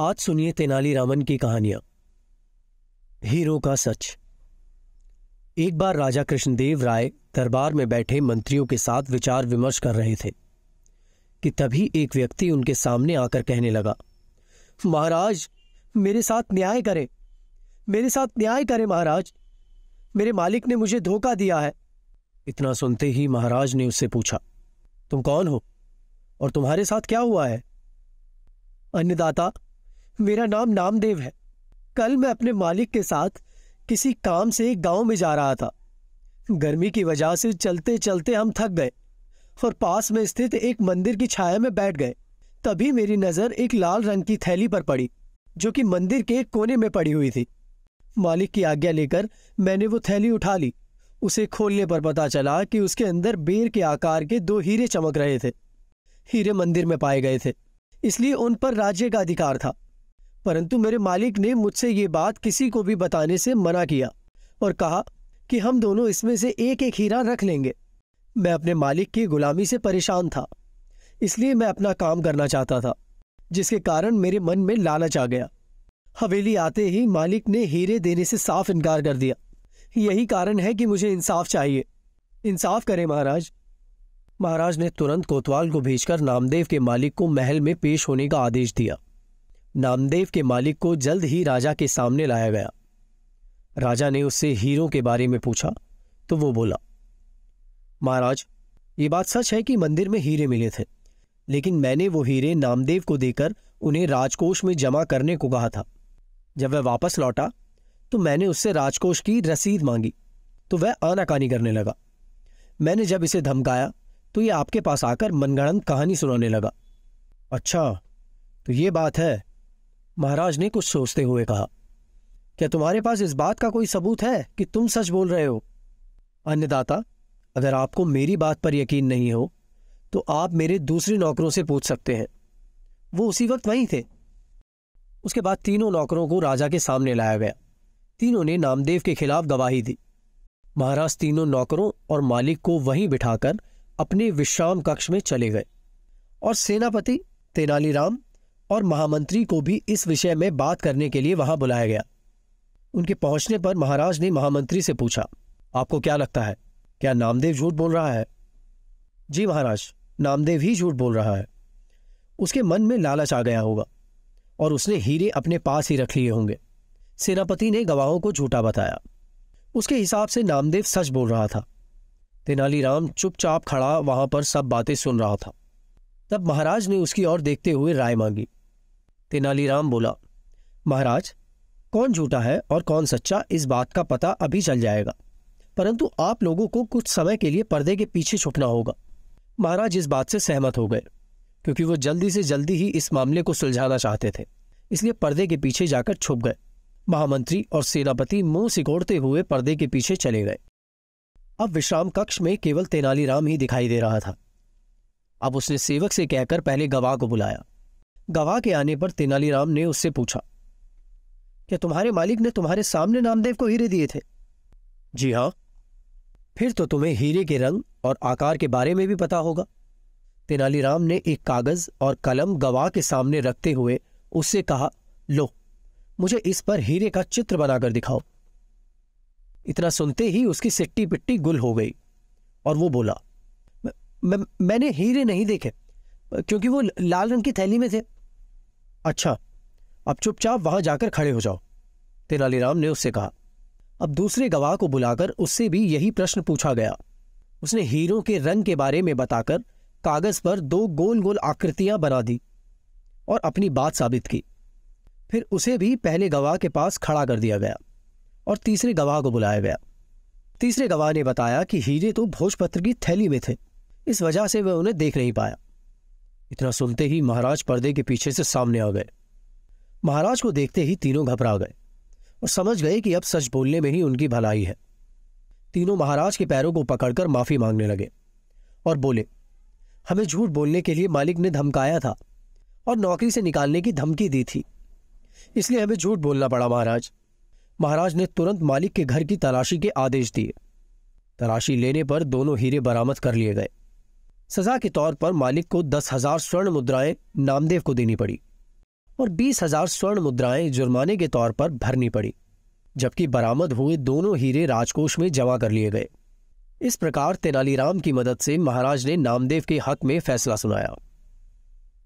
आज सुनिए तेनालीरामन की कहानियां हीरो का सच एक बार राजा कृष्णदेव राय दरबार में बैठे मंत्रियों के साथ विचार विमर्श कर रहे थे कि तभी एक व्यक्ति उनके सामने आकर कहने लगा महाराज मेरे साथ न्याय करें मेरे साथ न्याय करें महाराज मेरे मालिक ने मुझे धोखा दिया है इतना सुनते ही महाराज ने उससे पूछा तुम कौन हो और तुम्हारे साथ क्या हुआ है अन्नदाता मेरा नाम नामदेव है कल मैं अपने मालिक के साथ किसी काम से गांव में जा रहा था गर्मी की वजह से चलते चलते हम थक गए और पास में स्थित एक मंदिर की छाया में बैठ गए तभी मेरी नज़र एक लाल रंग की थैली पर पड़ी जो कि मंदिर के एक कोने में पड़ी हुई थी मालिक की आज्ञा लेकर मैंने वो थैली उठा ली उसे खोलने पर पता चला कि उसके अंदर बेर के आकार के दो हीरे चमक रहे थे हीरे मंदिर में पाए गए थे इसलिए उन पर राज्य का अधिकार था परंतु मेरे मालिक ने मुझसे ये बात किसी को भी बताने से मना किया और कहा कि हम दोनों इसमें से एक एक हीरा रख लेंगे मैं अपने मालिक की गुलामी से परेशान था इसलिए मैं अपना काम करना चाहता था जिसके कारण मेरे मन में लालच आ गया हवेली आते ही मालिक ने हीरे देने से साफ इनकार कर दिया यही कारण है कि मुझे इंसाफ चाहिए इंसाफ करें महाराज महाराज ने तुरंत कोतवाल को भेजकर नामदेव के मालिक को महल में पेश होने का आदेश दिया नामदेव के मालिक को जल्द ही राजा के सामने लाया गया राजा ने उससे हीरों के बारे में पूछा तो वो बोला महाराज ये बात सच है कि मंदिर में हीरे मिले थे लेकिन मैंने वो हीरे नामदेव को देकर उन्हें राजकोष में जमा करने को कहा था जब वह वापस लौटा तो मैंने उससे राजकोष की रसीद मांगी तो वह आनाकानी करने लगा मैंने जब इसे धमकाया तो ये आपके पास आकर मनगणन कहानी सुनाने लगा अच्छा तो ये बात है महाराज ने कुछ सोचते हुए कहा क्या तुम्हारे पास इस बात का कोई सबूत है कि तुम सच बोल रहे हो अन्नदाता अगर आपको मेरी बात पर यकीन नहीं हो तो आप मेरे दूसरे नौकरों से पूछ सकते हैं वो उसी वक्त वहीं थे उसके बाद तीनों नौकरों को राजा के सामने लाया गया तीनों ने नामदेव के खिलाफ गवाही दी महाराज तीनों नौकरों और मालिक को वहीं बिठाकर अपने विश्राम कक्ष में चले गए और सेनापति तेनालीराम और महामंत्री को भी इस विषय में बात करने के लिए वहां बुलाया गया उनके पहुंचने पर महाराज ने महामंत्री से पूछा आपको क्या लगता है क्या नामदेव झूठ बोल रहा है जी महाराज नामदेव ही झूठ बोल रहा है उसके मन में लालच आ गया होगा और उसने हीरे अपने पास ही रख लिए होंगे सेनापति ने गवाहों को झूठा बताया उसके हिसाब से नामदेव सच बोल रहा था तेनालीराम चुपचाप खड़ा वहां पर सब बातें सुन रहा था तब महाराज ने उसकी ओर देखते हुए राय मांगी तेनालीराम बोला महाराज कौन झूठा है और कौन सच्चा इस बात का पता अभी चल जाएगा परंतु आप लोगों को कुछ समय के लिए पर्दे के पीछे छुपना होगा महाराज इस बात से सहमत हो गए क्योंकि वो जल्दी से जल्दी ही इस मामले को सुलझाना चाहते थे इसलिए पर्दे के पीछे जाकर छुप गए महामंत्री और सेनापति मुंह सिकोड़ते हुए पर्दे के पीछे चले गए अब विश्राम कक्ष में केवल तेनालीराम ही दिखाई दे रहा था अब उसने सेवक से कहकर पहले गवाह को बुलाया गवाह के आने पर तेनालीराम ने उससे पूछा क्या तुम्हारे मालिक ने तुम्हारे सामने नामदेव को हीरे दिए थे जी हाँ फिर तो तुम्हें हीरे के रंग और आकार के बारे में भी पता होगा तेनालीराम ने एक कागज और कलम गवाह के सामने रखते हुए उससे कहा लो मुझे इस पर हीरे का चित्र बनाकर दिखाओ इतना सुनते ही उसकी सिट्टी पिट्टी गुल हो गई और वो बोला मैंने हीरे नहीं देखे क्योंकि वो लाल रंग की थैली में थे अच्छा अब चुपचाप वहां जाकर खड़े हो जाओ तेनालीराम ने उससे कहा अब दूसरे गवाह को बुलाकर उससे भी यही प्रश्न पूछा गया उसने हीरों के रंग के बारे में बताकर कागज पर दो गोल गोल आकृतियां बना दी और अपनी बात साबित की फिर उसे भी पहले गवाह के पास खड़ा कर दिया गया और तीसरे गवाह को बुलाया गया तीसरे गवाह ने बताया कि हीरे तो भोजपत्र की थैली में थे इस वजह से वह उन्हें देख नहीं पाया इतना सुनते ही महाराज पर्दे के पीछे से सामने आ गए महाराज को देखते ही तीनों घबरा गए और समझ गए कि अब सच बोलने में ही उनकी भलाई है तीनों महाराज के पैरों को पकड़कर माफी मांगने लगे और बोले हमें झूठ बोलने के लिए मालिक ने धमकाया था और नौकरी से निकालने की धमकी दी थी इसलिए हमें झूठ बोलना पड़ा महाराज महाराज ने तुरंत मालिक के घर की तलाशी के आदेश दिए तलाशी लेने पर दोनों हीरे बरामद कर लिए गए सजा के तौर पर मालिक को दस हजार स्वर्ण मुद्राएं नामदेव को देनी पड़ी और बीस हजार स्वर्ण मुद्राएं जुर्माने के तौर पर भरनी पड़ी जबकि बरामद हुए दोनों हीरे राजकोष में जमा कर लिए गए इस प्रकार तेनालीराम की मदद से महाराज ने नामदेव के हक में फैसला सुनाया